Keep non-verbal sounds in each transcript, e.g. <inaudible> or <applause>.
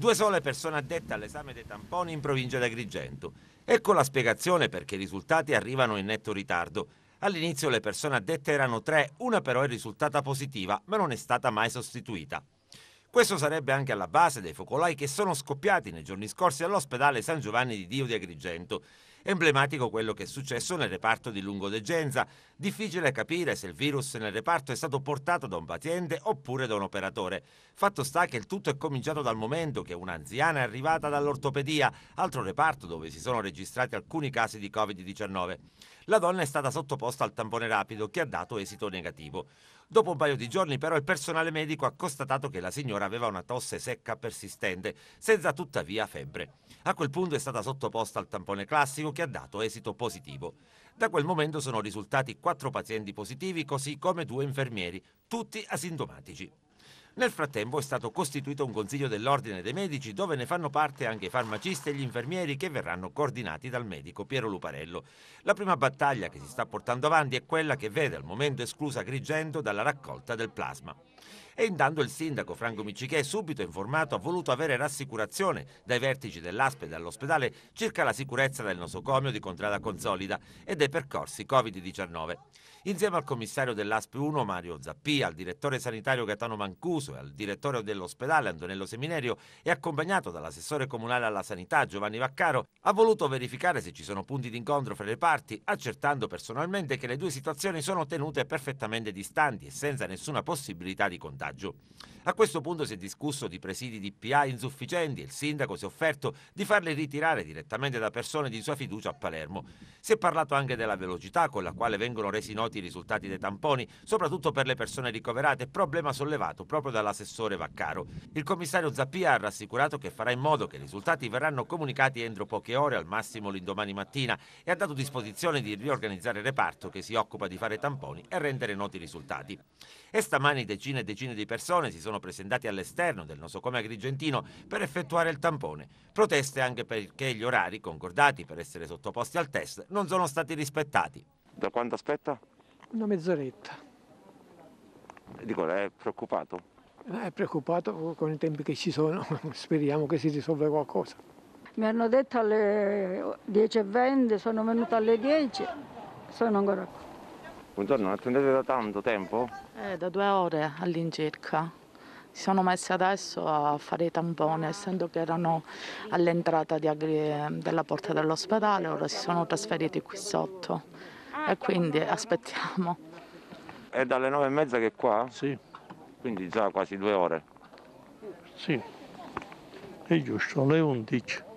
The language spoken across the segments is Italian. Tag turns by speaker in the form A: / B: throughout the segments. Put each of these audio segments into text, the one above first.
A: Due sole persone addette all'esame dei tamponi in provincia di Agrigento. Ecco la spiegazione perché i risultati arrivano in netto ritardo. All'inizio le persone addette erano tre, una però è risultata positiva, ma non è stata mai sostituita. Questo sarebbe anche alla base dei focolai che sono scoppiati nei giorni scorsi all'ospedale San Giovanni di Dio di Agrigento. Emblematico quello che è successo nel reparto di lungodeggenza. Difficile capire se il virus nel reparto è stato portato da un paziente oppure da un operatore. Fatto sta che il tutto è cominciato dal momento che un'anziana è arrivata dall'ortopedia, altro reparto dove si sono registrati alcuni casi di Covid-19 la donna è stata sottoposta al tampone rapido che ha dato esito negativo. Dopo un paio di giorni però il personale medico ha constatato che la signora aveva una tosse secca persistente, senza tuttavia febbre. A quel punto è stata sottoposta al tampone classico che ha dato esito positivo. Da quel momento sono risultati quattro pazienti positivi, così come due infermieri, tutti asintomatici. Nel frattempo è stato costituito un consiglio dell'Ordine dei Medici dove ne fanno parte anche i farmacisti e gli infermieri che verranno coordinati dal medico Piero Luparello. La prima battaglia che si sta portando avanti è quella che vede al momento esclusa Grigento dalla raccolta del plasma. E intanto il sindaco Franco Micichè, subito informato, ha voluto avere rassicurazione dai vertici dell'ASPE e dall'ospedale circa la sicurezza del nosocomio di Contrada Consolida e dei percorsi Covid-19. Insieme al commissario dell'ASPE 1 Mario Zappia, al direttore sanitario Gaetano Mancuso e al direttore dell'ospedale Antonello Seminerio e accompagnato dall'assessore comunale alla sanità Giovanni Vaccaro, ha voluto verificare se ci sono punti d'incontro fra le parti, accertando personalmente che le due situazioni sono tenute perfettamente distanti e senza nessuna possibilità di contagio. A questo punto si è discusso di presidi di DPA insufficienti e il sindaco si è offerto di farli ritirare direttamente da persone di sua fiducia a Palermo. Si è parlato anche della velocità con la quale vengono resi noti i risultati dei tamponi, soprattutto per le persone ricoverate, problema sollevato proprio dall'assessore Vaccaro. Il commissario Zappia ha rassicurato che farà in modo che i risultati verranno comunicati entro poche ore, al massimo l'indomani mattina, e ha dato disposizione di riorganizzare il reparto che si occupa di fare tamponi e rendere noti i risultati. E stamani decine e decine di persone si sono presentate all'esterno del nosocome agrigentino per effettuare il tampone. Proteste anche perché gli orari concordati per essere sottoposti al test non sono stati rispettati. Da quanto aspetta?
B: Una mezz'oretta.
A: Eh, dico, è preoccupato?
B: È preoccupato con i tempi che ci sono, <laughs> speriamo che si risolva qualcosa. Mi hanno detto alle 10.20, sono venuta alle 10, sono ancora qua. Buongiorno, attendete da tanto tempo? Eh, da due ore all'incirca. Si sono messi adesso a fare i tamponi, essendo che erano all'entrata della porta dell'ospedale, ora si sono trasferiti qui sotto e quindi aspettiamo. È dalle nove e mezza che è qua? Sì. Quindi già quasi due ore? Sì, è giusto, le undici.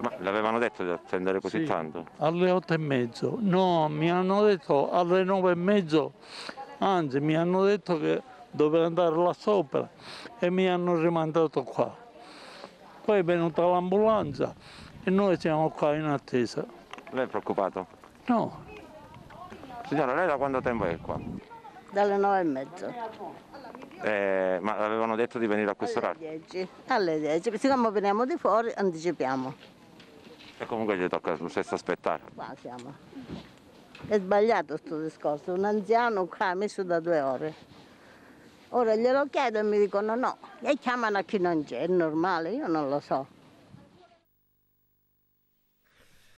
B: Ma l'avevano detto di attendere così sì, tanto? Alle otto e mezzo, no, mi hanno detto alle nove e mezzo, anzi mi hanno detto che dovevo andare là sopra e mi hanno rimandato qua. Poi è venuta l'ambulanza e noi siamo qua in attesa. Lei è preoccupato? No. Signora, lei da quanto tempo è qua? Dalle nove e mezzo. Eh, ma avevano detto di venire a quest'ora? Alle 10. Alle 10, siccome veniamo di fuori anticipiamo. E comunque gli tocca lo stesso aspettare. Qua siamo. È sbagliato questo discorso, un anziano qua ha messo da due ore. Ora glielo chiedo e mi dicono no, e chiamano a chi non c'è, è normale, io non lo so.